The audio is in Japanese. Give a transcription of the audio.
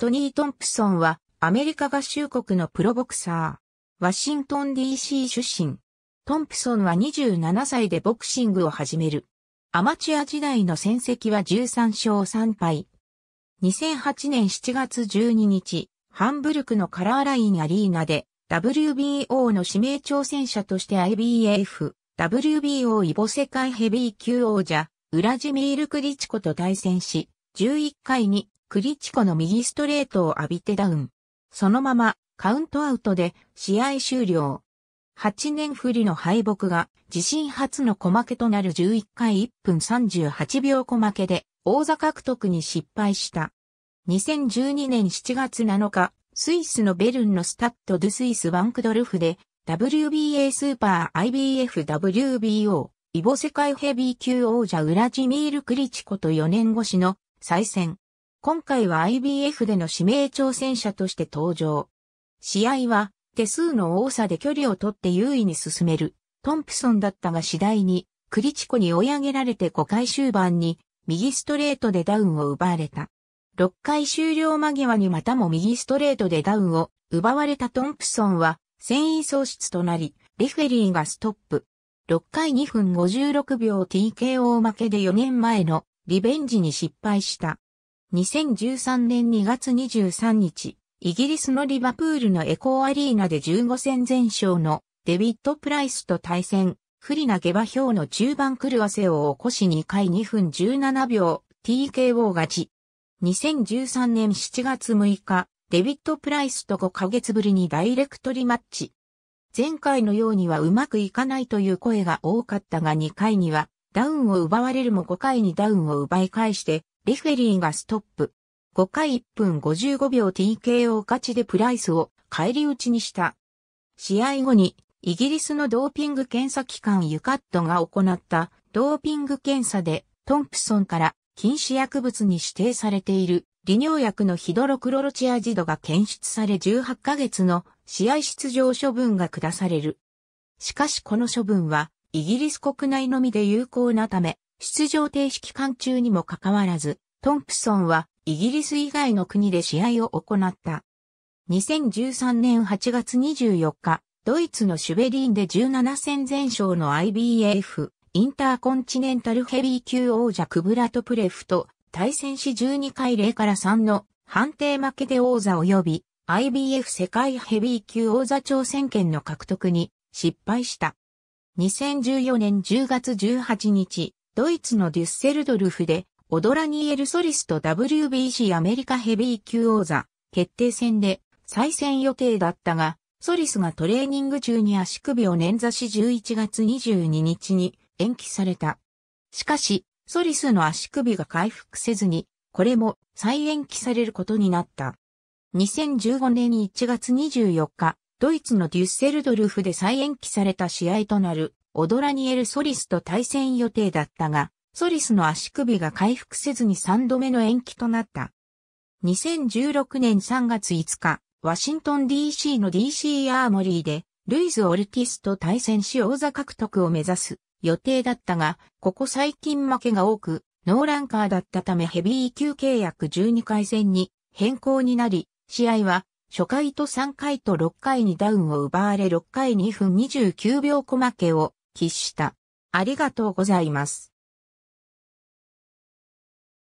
トニー・トンプソンはアメリカ合衆国のプロボクサー。ワシントン DC 出身。トンプソンは27歳でボクシングを始める。アマチュア時代の戦績は13勝3敗。2008年7月12日、ハンブルクのカラーラインアリーナで WBO の指名挑戦者として IBF、WBO イボ世界ヘビー級王者、ウラジミール・クリチコと対戦し、11回にクリチコの右ストレートを浴びてダウン。そのままカウントアウトで試合終了。8年振りの敗北が自身初の小負けとなる11回1分38秒小負けで王座獲得に失敗した。2012年7月7日、スイスのベルンのスタッド・ドゥ・スイス・バンクドルフで WBA スーパー IBF WBO イボ世界ヘビー級王者ウラジミール・クリチコと4年越しの再戦。今回は IBF での指名挑戦者として登場。試合は手数の多さで距離を取って優位に進めるトンプソンだったが次第にクリチコに追い上げられて5回終盤に右ストレートでダウンを奪われた。6回終了間際にまたも右ストレートでダウンを奪われたトンプソンは繊維喪失となり、レフェリーがストップ。6回2分56秒 TKO 負けで4年前のリベンジに失敗した。2013年2月23日、イギリスのリバプールのエコーアリーナで15戦全勝のデビッド・プライスと対戦、不利な下馬評の中盤狂わせを起こし2回2分17秒 TKO 勝ち。2013年7月6日、デビッド・プライスと5ヶ月ぶりにダイレクトリマッチ。前回のようにはうまくいかないという声が多かったが2回にはダウンを奪われるも5回にダウンを奪い返してレフェリーがストップ。5回1分55秒 TKO 勝ちでプライスを返り討ちにした。試合後にイギリスのドーピング検査機関ユカットが行ったドーピング検査でトンプソンから禁止薬物に指定されている利尿薬のヒドロクロロチアジドが検出され18ヶ月の試合出場処分が下される。しかしこの処分はイギリス国内のみで有効なため出場停止期間中にもかかわらず、トンプソンはイギリス以外の国で試合を行った。2013年8月24日、ドイツのシュベリーンで17戦全勝の IBF、インターコンチネンタルヘビー級王者クブラトプレフと対戦し12回0から3の判定負けで王座及び IBF 世界ヘビー級王座挑戦権の獲得に失敗した。2014年10月18日、ドイツのデュッセルドルフで、オドラニエル・ソリスと WBC アメリカヘビー級王座決定戦で再戦予定だったが、ソリスがトレーニング中に足首を捻挫し11月22日に延期された。しかし、ソリスの足首が回復せずに、これも再延期されることになった。2015年1月24日、ドイツのデュッセルドルフで再延期された試合となるオドラニエル・ソリスと対戦予定だったが、ソリスの足首が回復せずに3度目の延期となった。2016年3月5日、ワシントン DC の DC アーモリーで、ルイズ・オルティスと対戦し王座獲得を目指す予定だったが、ここ最近負けが多く、ノーランカーだったためヘビー級契約12回戦に変更になり、試合は初回と3回と6回にダウンを奪われ6回2分29秒小負けを喫した。ありがとうございます。